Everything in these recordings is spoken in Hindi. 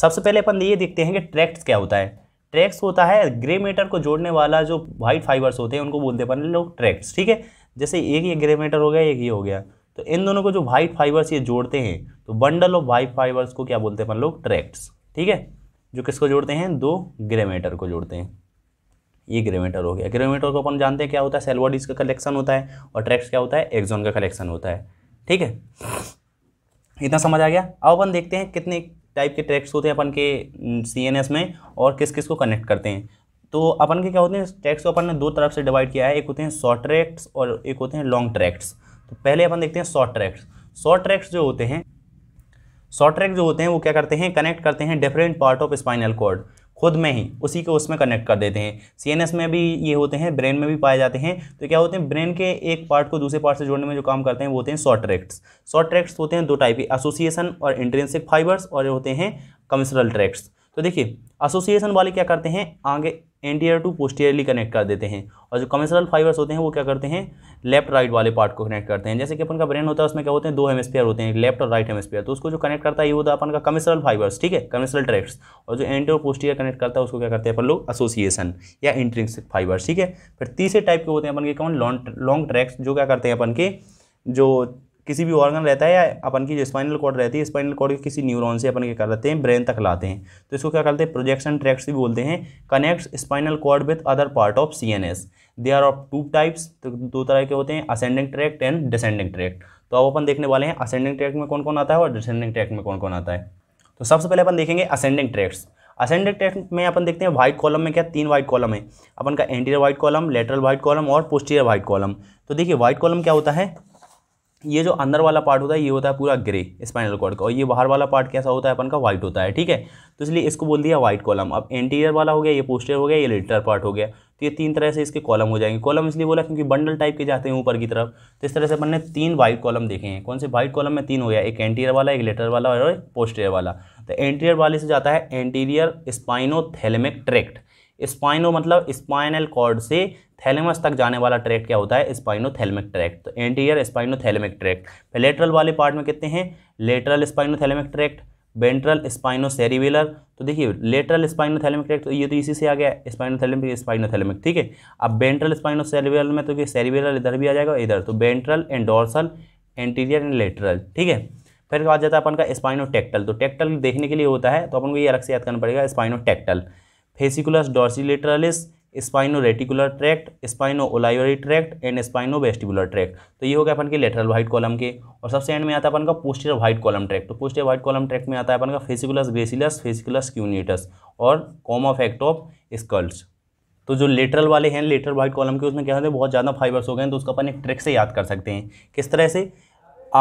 सबसे पहले अपन ये देखते हैं कि ट्रैक्ट क्या होता है ट्रैक्स होता है ग्रे मेटर को जोड़ने वाला जो व्हाइट फाइबर्स होते हैं उनको बोलते हैं अपन लोग ट्रैक्ट्स ठीक है जैसे एक ये ग्रे मेटर हो गया एक ये हो गया तो इन दोनों को जो वाइट फाइबर्स ये जोड़ते हैं तो बंडल ऑफ वाइट फाइबर्स को क्या बोलते हैं अपन लोग ट्रैक्ट्स ठीक है जो किसको जोड़ते हैं दो ग्रे मेटर को जोड़ते हैं ये ग्रेमेटर हो गया ग्रेमेटर को अपन जानते हैं क्या होता है सेल का कलेक्शन होता है और ट्रैक्स क्या होता है एक्जोन का कलेक्शन होता है ठीक है इतना समझ आ गया अब अपन देखते हैं कितने टाइप के ट्रैक्स होते हैं अपन के सी एन एस में और किस किस को कनेक्ट करते हैं तो अपन के क्या होते हैं ट्रैक्स को अपन ने दो तरफ से डिवाइड किया है एक होते हैं शॉर्ट ट्रैक्स और एक होते हैं लॉन्ग ट्रैक्ट्स तो पहले अपन देखते हैं शॉर्ट ट्रैक्स शॉर्ट ट्रैक्स जो होते हैं शॉर्ट ट्रैक जो होते हैं वो क्या करते हैं कनेक्ट करते हैं different part of spinal cord खुद में ही उसी को उसमें कनेक्ट कर देते हैं सीएनएस में भी ये होते हैं ब्रेन में भी पाए जाते हैं तो क्या होते हैं ब्रेन के एक पार्ट को दूसरे पार्ट से जोड़ने में जो काम करते हैं वो होते हैं शॉर्ट ट्रैक्ट्स शॉर्ट ट्रैक्ट्स होते हैं दो टाइप के एसोसिएशन और इंट्रेंसिक फाइबर्स और होते हैं कमिसरल ट्रैक्ट्स तो देखिए एसोसिएशन वाले क्या करते हैं आगे एंटीरियर टू पोस्टीरियरली कनेक्ट कर देते हैं और जो कमेंसरल फाइबर्स होते हैं वो क्या करते हैं लेफ्ट राइट वाले पार्ट को कनेक्ट करते हैं जैसे कि अपन का ब्रेन होता है उसमें क्या होते हैं दो हेमस्फेयर होते हैं लेफ्ट और राइट हेमस्फेयर तो उसको जो कनेक्ट करता है ये होता है अपन का कमेंसरल फाइबर्स ठीक है कमेंसरल ट्रैक्स और जो और पोस्टीरियर कनेक्ट करता है उसको क्या करते हैं अपन लोग एसोसिएशन या इंट्रिंसिक फाइबर्स ठीक है फिर तीसरे टाइप के होते हैं अपन के कौन लॉन्ग लॉन्ग ट्रैक्स जो क्या करते हैं अपन के जो किसी भी ऑर्गन रहता है या अपन की जो स्पाइनल कॉर्ड रहती है स्पाइनल कॉर्ड के किसी न्यूरॉन से अपन क्या करते हैं ब्रेन तक लाते हैं तो इसको क्या करते हैं प्रोजेक्शन ट्रैक्स भी बोलते हैं connects spinal cord with other part of C N S they are of two types तो दो तरह के होते हैं ascending tract and descending tract तो अब अपन देखने वाले हैं असेंडिंग ट्रैक्ट में कौन कौन आता है और डिसेंडिंग ट्रैक्ट में कौन कौन आता है तो सबसे पहले अपन देखेंगे असेंडिंग ट्रैक्ट्स असेंडिंग ट्रैक्ट में अपन देखते हैं व्हाइट कॉलम में क्या तीन व्हाइट कॉलम है अपन का anterior white column lateral white column और पोस्टीरियर व्हाइट कॉलम तो देखिए व्हाइट कॉलम क्या होता है ये जो अंदर वाला पार्ट होता है ये होता है पूरा ग्रे स्पाइनल कॉर्ड का और ये बाहर वाला पार्ट कैसा होता है अपन का व्हाइट होता है ठीक है तो इसलिए इसको बोल दिया व्हाइट कॉलम अब इंटीरियर वाला हो गया ये पोस्टर हो गया ये लेटर पार्ट हो गया तो ये तीन तरह से इसके कॉलम हो जाएंगे कॉलम इसलिए बोला क्योंकि बंडल टाइप के जाते हैं ऊपर की तरफ तो इस तरह से अपन ने तीन व्हाइट कॉलम देखे हैं कौन से व्हाइट कॉलम में तीन हो गया एक एंटीरियर वाला एक लेटर वाला और पोस्टेरियर वाला तो एंटीरियर वाले से जाता है एंटीरियर स्पाइनोथेलमिक ट्रैक्ट स्पाइनो मतलब स्पाइनल कॉर्ड से थैलेमस तक जाने वाला ट्रैक क्या होता है स्पाइनोथैलेमिक ट्रैक्ट तो एंटीरियर स्पाइनोथैलेमिक ट्रैक्ट लेटरल वाले पार्ट में कितने हैं lateral spinothalamic tract ventral spinocerebellar तो देखिए लेटरल स्पाइनोथैलेमिक ट्रैक्ट तो ये तो इसी से आ गया स्पाइनोथैलेमिक स्पाइनोथैलेमिक ठीक है अब वेंट्रल स्पाइनो सेरिवेलर में तो ये सेरिवेलर इधर भी आ जाएगा इधर तो ventral and dorsal anterior and lateral ठीक है फिर आ जाता है अपन का स्पाइनो टेक्टल तो टेक्टल देखने के लिए होता है तो अपन को ये अलग से याद करना पड़ेगा spinotectal fasciculus dorsolateralis spinoreticular tract spino-olivary tract and spinovestibular tract तो ये हो गया अपन के लेटरल व्हाइट कॉलम के और सबसे एंड में आता है अपन का पोस्टर व्हाइट कॉलम ट्रैक्ट तो पोस्टियर व्हाइट कॉलम ट्रैक्ट में आता है अपन का फेसिकुलस ग्रेसिलस फेसिकुलस क्यूनिटस और कॉम ऑफ एक्ट ऑफ स्कल्स तो जो लेटरल वाले हैं लेटरल व्हाइट कॉलम के उसमें क्या होते हैं बहुत ज़्यादा फाइबर्स हो गए हैं तो उसको अपन एक ट्रैक से याद कर सकते हैं किस तरह से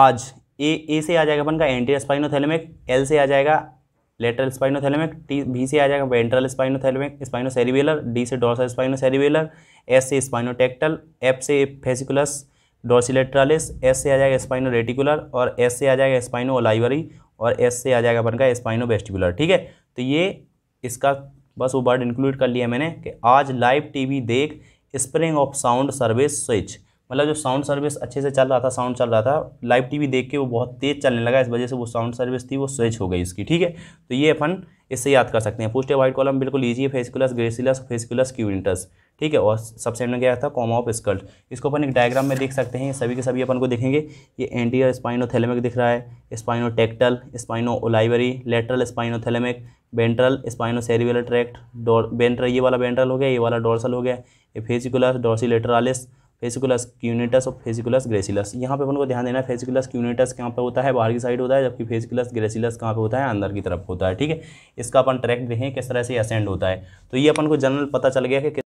आज ए ए से आ जाएगा अपन का एंटी स्पाइनो एल से आ जाएगा लेटरल स्पाइनोथैलेमिक टी बी से आ जाएगा वेंट्रल स्पाइनोथैलेमिक सेरिवेलर डी से डोर्सल सेरिवेलर एस से स्पाइनोटेक्टल एफ से फेसिकुलस डोर्सिलेट्रालिस एस से आ जाएगा स्पाइनो रेटिकुलर और एस से आ जाएगा स्पाइनो ओलाइवरी और एस से आ जाएगा अपन का स्पाइनो वेस्टिकुलर ठीक है तो ये इसका बस वो वर्ड इंक्लूड कर लिया मैंने कि आज लाइव टीवी देख spring of sound service switch मतलब जो साउंड सर्विस अच्छे से चल रहा था साउंड चल रहा था लाइव टीवी देख के वो बहुत तेज़ चलने लगा इस वजह से वो साउंड सर्विस थी वो स्विच हो गई इसकी ठीक है तो ये अपन इससे याद कर सकते हैं पोस्टे वाइट कॉलम बिल्कुल ईजी है फेसिकुलस ग्रेसिलस फेसिकुलस क्यूरिंटस ठीक है और सबसे हमने क्या था कॉमा ऑफ स्कल्ट इसको अपन एक डायग्राम में देख सकते हैं सभी के सभी अपन को देखेंगे ये स्पाइनो स्पाइनोथेलेमिक दिख रहा है स्पाइनो टेक्टल स्पाइनो ओलाइवरी लेटरल स्पाइनोथेलेमिक बेंट्रल स्पाइनो सेरिवेलर ट्रैक्ट डॉ बेंट्रल ये वाला बेंट्रल हो गया ये वाला डोर्सल हो गया ये फेसिकुलस डोर्सिलेटरालिस फेसिकुलस क्यूनिटस और फेसिकुलस ग्रेसिलस यहाँ पे अपन को ध्यान देना है फेसिकुलस क्यूनिटस कहाँ पे होता है बाहर की साइड होता है जबकि फेसिकुलस ग्रेसिलस कहाँ पे होता है अंदर की तरफ होता है ठीक है इसका अपन ट्रैक देखें किस तरह से असेंड होता है तो ये अपन को जनरल पता चल गया कि